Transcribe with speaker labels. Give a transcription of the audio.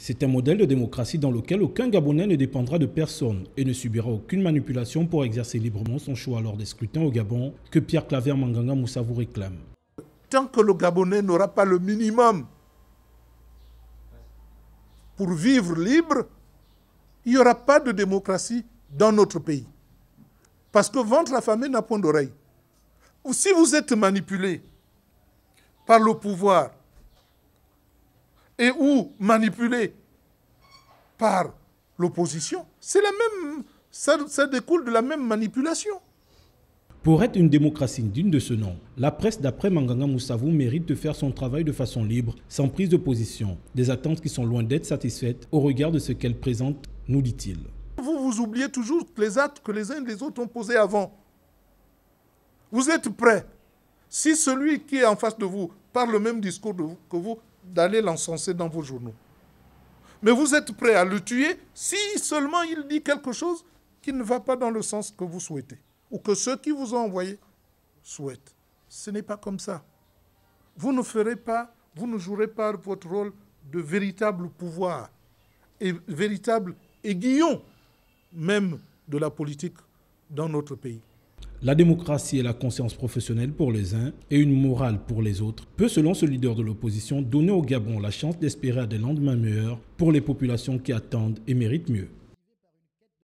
Speaker 1: C'est un modèle de démocratie dans lequel aucun Gabonais ne dépendra de personne et ne subira aucune manipulation pour exercer librement son choix lors des scrutins au Gabon que Pierre Claver Manganga Moussa vous réclame.
Speaker 2: Tant que le Gabonais n'aura pas le minimum pour vivre libre, il n'y aura pas de démocratie dans notre pays. Parce que ventre famille n'a point d'oreille. Si vous êtes manipulé par le pouvoir, et ou manipulé par l'opposition, c'est la même, ça, découle de la même manipulation. Pour être une démocratie digne de ce nom, la presse
Speaker 1: d'après Manganga Moussavou mérite de faire son travail de façon libre, sans prise de position. Des attentes qui sont loin d'être satisfaites au regard de ce qu'elle présente, nous dit-il.
Speaker 2: Vous vous oubliez toujours les actes que les uns et les autres ont posés avant. Vous êtes prêts. Si celui qui est en face de vous parle le même discours que vous, d'aller l'encenser dans vos journaux. Mais vous êtes prêt à le tuer si seulement il dit quelque chose qui ne va pas dans le sens que vous souhaitez ou que ceux qui vous ont envoyé souhaitent. Ce n'est pas comme ça. Vous ne ferez pas, vous ne jouerez pas votre rôle de véritable pouvoir et véritable aiguillon même de la politique dans notre pays.
Speaker 1: La démocratie et la conscience professionnelle pour les uns et une morale pour les autres peut, selon ce leader de l'opposition, donner au Gabon la chance d'espérer à des lendemains meilleurs pour les populations qui attendent et méritent mieux.